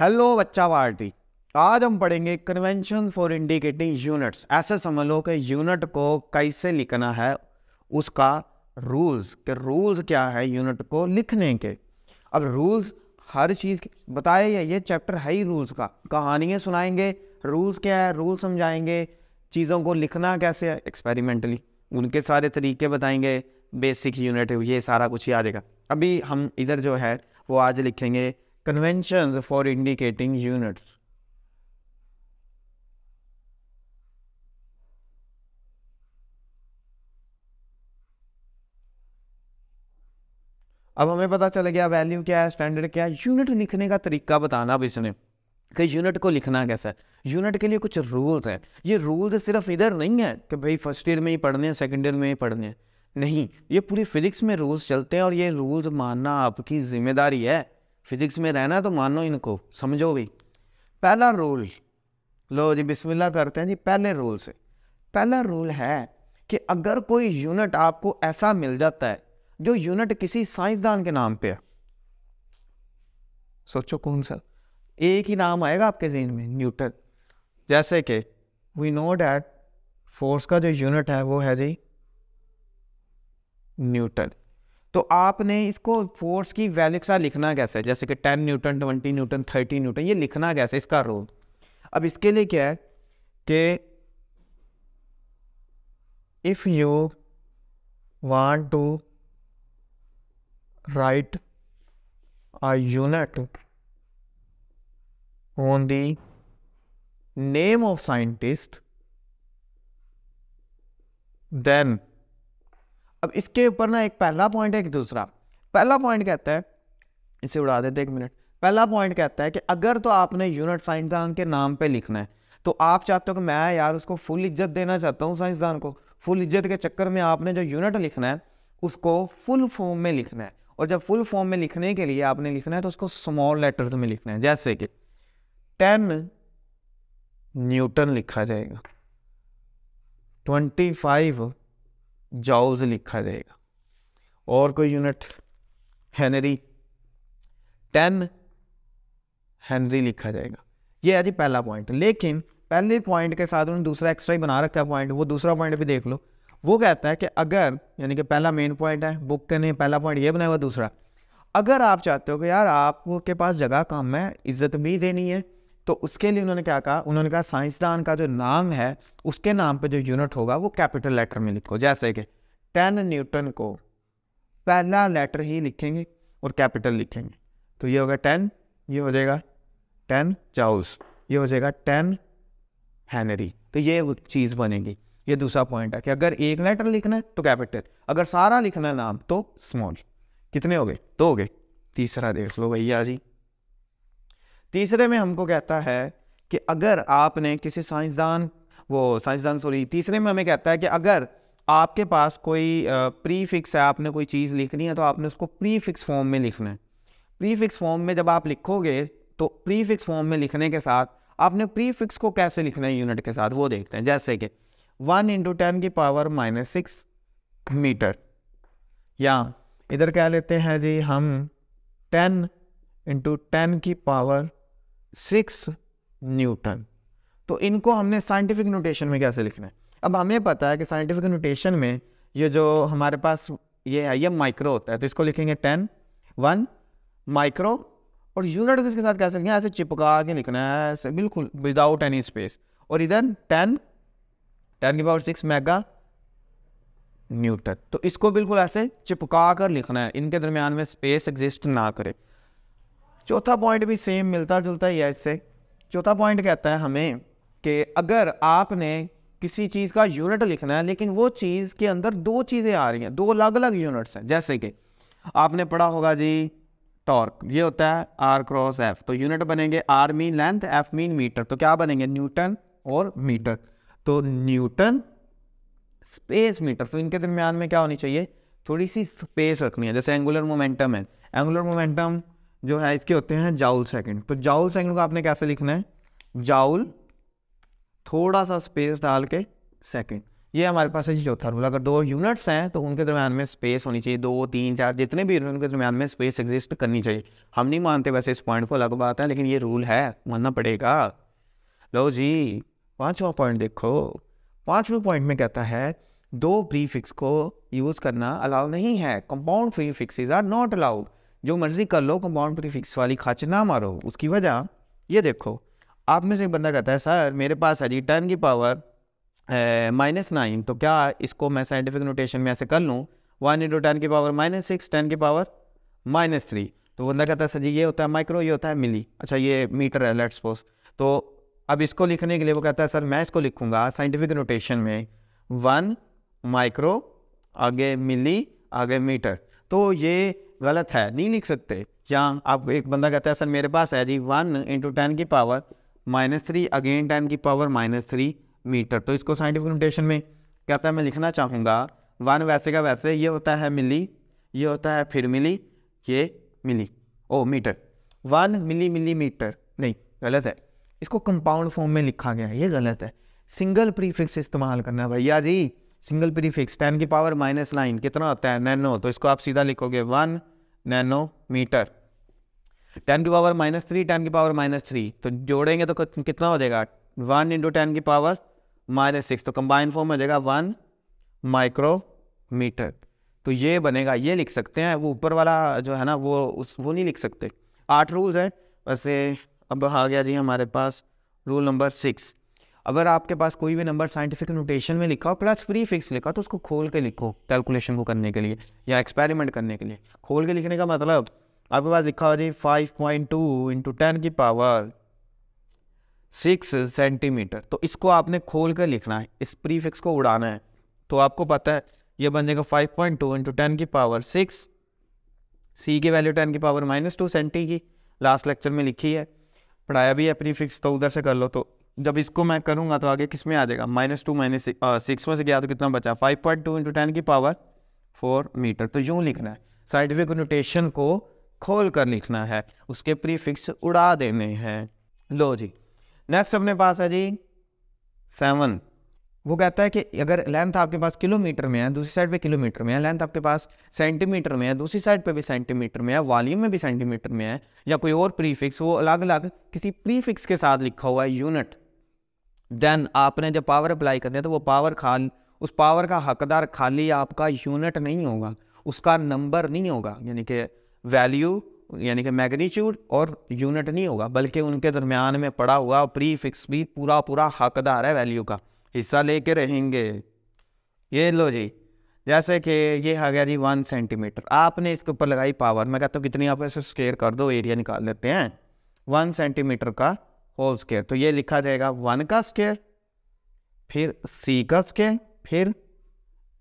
Hello बच्चा party आज हम पढ़ेंगे कन्वेंशन फॉर इंडिकेटिंग यूनिट्स ऐसे समझ लो कि यूनिट को कैसे लिखना है उसका रूल्स के रूल्स क्या है यूनिट को लिखने के अब रूल्स हर चीज़ बताया या ये चैप्टर है ही रूल्स का कहानियाँ सुनाएंगे रूल्स क्या है रूल समझाएंगे चीज़ों को लिखना कैसे है एक्सपेरिमेंटली उनके सारे तरीके बताएंगे बेसिक यूनिट ये सारा कुछ याद अभी हम इधर जो है वो आज लिखेंगे conventions for indicating units. अब हमें पता चल गया वैल्यू क्या है स्टैंडर्ड क्या है यूनिट लिखने का तरीका बताना अब इसने कि यूनिट को लिखना कैसा है यूनिट के लिए कुछ रूल्स हैं ये रूल्स सिर्फ इधर नहीं है कि भाई फर्स्ट ईयर में ही पढ़ने हैं सेकेंड ईयर में ही पढ़ने हैं नहीं ये पूरी फिजिक्स में रूल्स चलते हैं और ये रूल्स मानना आपकी जिम्मेदारी है फिजिक्स में रहना तो मानो इनको समझो भी पहला रूल लो जी बिस्मिल्लाह करते हैं जी पहले रूल से पहला रूल है कि अगर कोई यूनिट आपको ऐसा मिल जाता है जो यूनिट किसी साइंसदान के नाम पे है सोचो कौन सा एक ही नाम आएगा आपके जहन में न्यूटन जैसे कि वी नो डैट फोर्स का जो यूनिट है वो है जी न्यूटन तो आपने इसको फोर्स की वैल्यू के साथ लिखना कैसे है जैसे कि 10 न्यूटन 20 न्यूटन 30 न्यूटन ये लिखना कैसे इसका रोल अब इसके लिए क्या है कि if you want to write a unit on the name of scientist then अब इसके ऊपर ना एक पहला पॉइंट है एक दूसरा पहला पॉइंट कहता है इसे उड़ा देते एक मिनट पहला पॉइंट कहता है कि अगर तो आपने यूनिट साइंसदान के नाम पे लिखना है तो आप चाहते हो कि मैं यार उसको फुल इज्जत देना चाहता हूँ साइंसदान को फुल इज्जत के चक्कर में आपने जो यूनिट लिखना है उसको फुल फॉर्म में लिखना है और जब फुल फॉर्म में लिखने के लिए आपने लिखना है तो उसको स्मॉल लेटर्स में लिखना है जैसे कि टेन न्यूटन लिखा जाएगा ट्वेंटी फाइव जाउल्स लिखा जाएगा और कोई यूनिट हैनरी टेन हैनरी लिखा जाएगा ये है जी पहला पॉइंट लेकिन पहले पॉइंट के साथ उन्होंने दूसरा एक्स्ट्रा ही बना रखा है पॉइंट वो दूसरा पॉइंट भी देख लो वो कहता है कि अगर यानी कि पहला मेन पॉइंट है बुक के नहीं पहला पॉइंट ये बनाया हुआ दूसरा अगर आप चाहते हो कि यार आपके पास जगह कम है इज्जत भी देनी है तो उसके लिए उन्होंने क्या कहा उन्होंने कहा साइंसदान का जो नाम है उसके नाम पे जो यूनिट होगा वो कैपिटल लेटर में लिखो जैसे कि टेन न्यूटन को पहला लेटर ही लिखेंगे और कैपिटल लिखेंगे तो ये होगा टेन ये हो जाएगा टेन चाउस ये हो जाएगा टेन हैनरी तो ये चीज़ बनेगी ये दूसरा पॉइंट है कि अगर एक लेटर लिखना है तो कैपिटल अगर सारा लिखना है नाम तो स्मॉल कितने हो गए दो तो हो गए तीसरा देख लो भैया जी तीसरे में हमको कहता है कि अगर आपने किसी साइंसदान वो साइंसदान सॉरी तीसरे में हमें कहता है कि अगर आपके पास कोई प्री फिक्स है आपने कोई चीज़ लिखनी है तो आपने उसको प्री फिक्स फॉर्म में लिखना है प्री फिक्स फॉर्म में जब आप लिखोगे तो प्री फिक्स फॉर्म में लिखने के साथ आपने प्री फिक्स को कैसे लिखना है यूनिट के साथ वो देखते हैं जैसे कि वन इंटू टेन की पावर माइनस सिक्स मीटर या इधर क्या लेते हैं जी हम टेन इंटू टेन की पावर सिक्स न्यूटन तो इनको हमने साइंटिफिक नोटेशन में कैसे लिखना है अब हमें पता है कि साइंटिफिक नोटेशन में ये जो हमारे पास ये है ये माइक्रो होता है तो इसको लिखेंगे टेन वन माइक्रो और यूनिट इसके साथ कैसे लिखेंगे ऐसे चिपका के लिखना है ऐसे बिल्कुल विदाउट एनी स्पेस और इधर टेन टेन की पावर सिक्स मेगा न्यूटन तो इसको बिल्कुल ऐसे चिपका कर लिखना है इनके दरमियान में स्पेस एग्जिस्ट ना करे चौथा पॉइंट भी सेम मिलता जुलता ही है इससे चौथा पॉइंट कहता है हमें कि अगर आपने किसी चीज़ का यूनिट लिखना है लेकिन वो चीज़ के अंदर दो चीज़ें आ रही हैं दो अलग अलग यूनिट्स हैं जैसे कि आपने पढ़ा होगा जी टॉर्क ये होता है आर क्रॉस एफ तो यूनिट बनेंगे R mean length F mean metre तो क्या बनेंगे न्यूटन और मीटर तो न्यूटन स्पेस मीटर तो इनके दरमियान में क्या होनी चाहिए थोड़ी सी स्पेस रखनी है जैसे एंगुलर मोमेंटम है एंगुलर मोमेंटम जो है इसके होते हैं जाउल सेकंड तो जाउल सेकंड को आपने कैसे लिखना है जाउल थोड़ा सा स्पेस डाल के सेकंड ये हमारे पास है चौथा रूल अगर दो यूनिट्स हैं तो उनके दरमियान में स्पेस होनी चाहिए दो तीन चार जितने भी उनके दरमियान में स्पेस एग्जिस्ट करनी चाहिए हम नहीं मानते वैसे इस पॉइंट को अलग बात है लेकिन ये रूल है मानना पड़ेगा लो जी पाँचवा पॉइंट देखो पाँचवें पॉइंट में कहता है दो प्रीफिक्स को यूज़ करना अलाउ नहीं है compound prefixes are not allowed जो मर्जी कर लो कंपाउंड प्रीफिक्स वाली खाँच ना मारो उसकी वजह ये देखो आप में से एक बंदा कहता है सर मेरे पास है जी टेन की पावर माइनस नाइन तो क्या इसको मैं साइंटिफिक नोटेशन में ऐसे कर लूँ वन इंटू टेन की पावर माइनस सिक्स टेन की पावर माइनस थ्री तो बंदा कहता है सर जी ये होता है माइक्रो ये होता है मिली अच्छा ये मीटर है लेट्स सपोज तो अब इसको लिखने के लिए वो कहता है सर मैं इसको लिखूँगा साइंटिफिक नोटेशन में वन माइक्रो आगे मिली आगे मीटर तो ये गलत है नहीं लिख सकते या आप एक बंदा कहता है सर मेरे पास है जी वन इंटू टेन की power minus three again ten की पावर माइनस थ्री मीटर तो इसको साइंटिफिक नोटेशन में कहता है मैं लिखना चाहूँगा वन वैसे का वैसे ये होता है मिली ये होता है फिर मिली ये मिली ओ meter one milli millimeter नहीं गलत है इसको कंपाउंड फॉर्म में लिखा गया है ये गलत है सिंगल प्रीफिक्स इस्तेमाल करना भैया जी सिंगल प्रीफिक्स टेन की पावर माइनस नाइन कितना होता है नैनो तो इसको आप सीधा लिखोगे वन नैनो मीटर टेन की पावर माइनस थ्री टेन की पावर माइनस थ्री तो जोड़ेंगे तो कितना हो जाएगा वन इंटू टेन की पावर माइनस सिक्स तो कंबाइन फॉर्म हो जाएगा वन माइक्रोमीटर तो ये बनेगा ये लिख सकते हैं वो ऊपर वाला जो है ना वो उस वो नहीं लिख सकते आठ रूल्स हैं वैसे अब आ गया जी हमारे पास रूल नंबर सिक्स अगर आपके पास कोई भी नंबर साइंटिफिक नोटेशन में लिखा हो प्लस प्री फिक्स लिखा तो उसको खोल के लिखो कैलकुलेशन को करने के लिए या एक्सपेरिमेंट करने के लिए खोल के लिखने का मतलब आपके पास लिखा हो जी five point two into ten की पावर सिक्स सेंटीमीटर तो इसको आपने खोल कर लिखना है इस फिक्स को उड़ाना है तो आपको पता है ये बन जाएगा five point two into ten की पावर सिक्स सी की वैल्यू टेन की पावर माइनस टू सेंटी की लास्ट लेक्चर में लिखी है पढ़ाया भी है प्रीफिक्स तो उधर से कर लो तो जब इसको मैं करूँगा तो आगे किस में आ जाएगा माइनस टू माइनस सिक्स में से गया तो कितना बचा five point two into ten की पावर फोर मीटर तो यूँ लिखना है साइडवे नोटेशन को खोल कर लिखना है उसके प्रीफिक्स उड़ा देने हैं लो जी नेक्स्ट अपने पास है जी सेवन वो कहता है कि अगर लेंथ आपके पास किलोमीटर में है दूसरी साइड पे किलोमीटर में है लेंथ आपके पास सेंटीमीटर में है दूसरी साइड पे भी सेंटीमीटर में है वॉल्यूम में भी सेंटीमीटर में है या कोई और प्रीफिक्स वो अलग अलग किसी प्रीफिक्स के साथ लिखा हुआ है यूनिट देन आपने जब पावर अप्लाई करनी है तो वो पावर खान उस पावर का हकदार खाली आपका यूनिट नहीं होगा उसका नंबर नहीं होगा यानी कि वैल्यू यानी कि मैग्नीट्यूड और यूनिट नहीं होगा बल्कि उनके दरमियान में पड़ा हुआ प्री फिक्स भी पूरा पूरा हकदार है वैल्यू का हिस्सा लेके रहेंगे ये लो जी जैसे कि ये आ गया जी वन सेंटीमीटर आपने इसके ऊपर लगाई पावर मैं कहता हूँ कितनी आप ऐसे स्केयर कर दो एरिया निकाल लेते हैं वन सेंटीमीटर का होल स्केयर तो ये लिखा जाएगा वन का स्केयर फिर सी का स्केयर फिर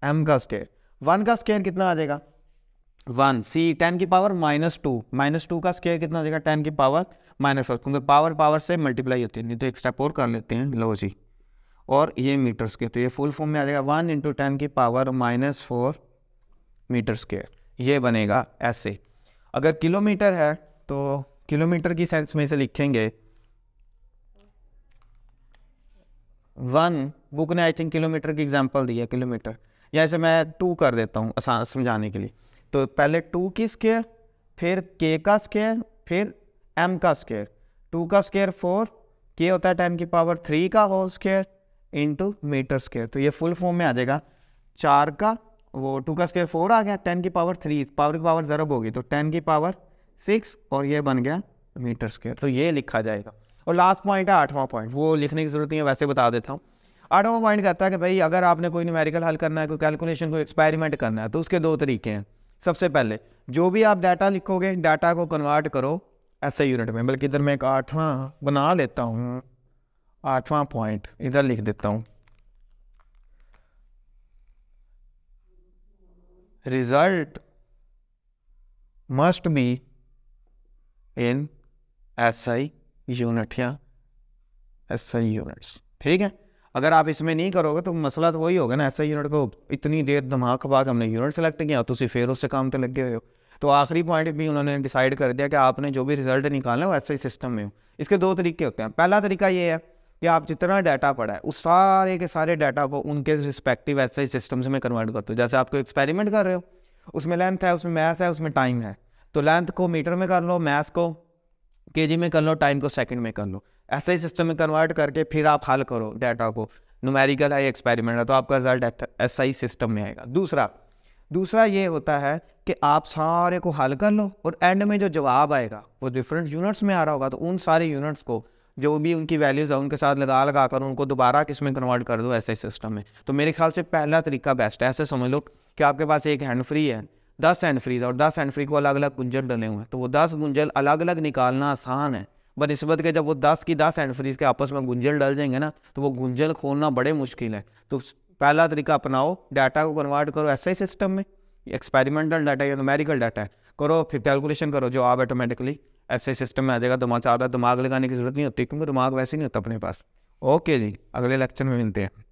एम का स्केयर वन का स्केयर कितना आ जाएगा वन सी टेन की power minus two minus two का स्केयर कितना हो जाएगा टेन की पावर माइनस फोर क्योंकि पावर पावर से मल्टीप्लाई होती है नहीं तो एक्स्ट्रा पोर कर लेते हैं लो जी और ये मीटर स्केयर तो ये फुल फॉर्म में आ जाएगा वन इंटू टेन की power minus four meter square ये बनेगा ऐसे अगर किलोमीटर है तो किलोमीटर की सेंस में इसे लिखेंगे वन बुक ने आई थिंक किलोमीटर की एग्जाम्पल दी है किलोमीटर या इसे मैं टू कर देता हूँ आसान समझाने के लिए तो पहले टू की स्केयर फिर के का स्केयर फिर एम का स्केयर टू का स्केयर फोर के होता है टेन की पावर थ्री का whole square into meter square तो ये फुल फॉर्म में आ जाएगा चार का वो टू का स्केयर फोर आ गया टेन की पावर थ्री पावर की पावर ज़रब होगी तो टेन की पावर सिक्स और ये बन गया मीटर स्केयर तो ये लिखा जाएगा और लास्ट पॉइंट है आठवां पॉइंट वो लिखने की ज़रूरत नहीं है वैसे बता देता हूँ आठवां पॉइंट कहता है कि भाई अगर आपने कोई न्यूमेरिकल हल करना है कोई कैलकुलेशन कोई एक्सपेरिमेंट करना है तो उसके दो तरीके हैं सबसे पहले जो भी आप डाटा लिखोगे डाटा को कन्वर्ट करो ऐसे यूनिट में बल्कि इधर मैं एक आठवां बना लेता हूँ आठवां पॉइंट इधर लिख देता हूँ must be in S I unit या एस आई यूनिट्स ठीक है अगर आप इसमें नहीं करोगे तो मसला तो वही होगा ना एस आई यूनिट को इतनी देर के बाद हमने यूनिट सेलेक्ट किया तो फिर उससे काम पर लग गए हो तो आखिरी पॉइंट भी उन्होंने डिसाइड कर दिया कि आपने जो भी रिजल्ट निकालना है वो एस आई सिस्टम में हो इसके दो तरीके होते हैं पहला तरीका ये है कि आप जितना डाटा पड़ा है उस सारे के सारे डाटा को उनके रिस्पेक्टिव एस आई सिस्टम्स में कन्वर्ट करते हो जैसे आपको एक्सपेरिमेंट कर रहे हो उसमें लेंथ है उसमें मैथ है उसमें टाइम है तो लेंथ को मीटर में कर लो मैथ को के जी में कर लो टाइम को सेकंड में कर लो ऐसे ही सिस्टम में कन्वर्ट करके फिर आप हल करो डाटा को नुमेरिकल है एक्सपेरिमेंट है तो आपका रिजल्ट ऐसा ही सिस्टम में आएगा दूसरा दूसरा ये होता है कि आप सारे को हल कर लो और एंड में जो जवाब आएगा वो डिफरेंट यूनिट्स में आ रहा होगा तो उन सारे यूनिट्स को जो भी उनकी वैल्यूज़ है उनके साथ लगा लगा कर उनको दोबारा किस में कन्वर्ट कर दो ऐसे सिस्टम में तो मेरे ख्याल से पहला तरीका बेस्ट है ऐसे समझ लो कि आपके पास एक हैंड फ्री है दस एंड फ्रीज और दस एंड फ्री को अलग अलग गुंजल डले हुए हैं तो वो दस गुंजल अलग अलग निकालना आसान है बनस्बत के जब वो दस की दस हैंड फ्रीज के आपस में गुंजल डल जाएंगे ना तो वो गुंजल खोलना बड़े मुश्किल है तो पहला तरीका अपनाओ डाटा को कन्वर्ट करो ऐसे ही सिस्टम में एक्सपेरिमेंटल डाटा या नोमेरिकल डाटा है करो फिर कैलकुलेशन करो जो आप ऑटोमेटिकली ऐसे सिस्टम में आ जाएगा दिमाग से आधा दिमाग लगाने की जरूरत नहीं होती क्योंकि दिमाग वैसे नहीं होता अपने पास ओके जी अगले लेक्चर में मिलते हैं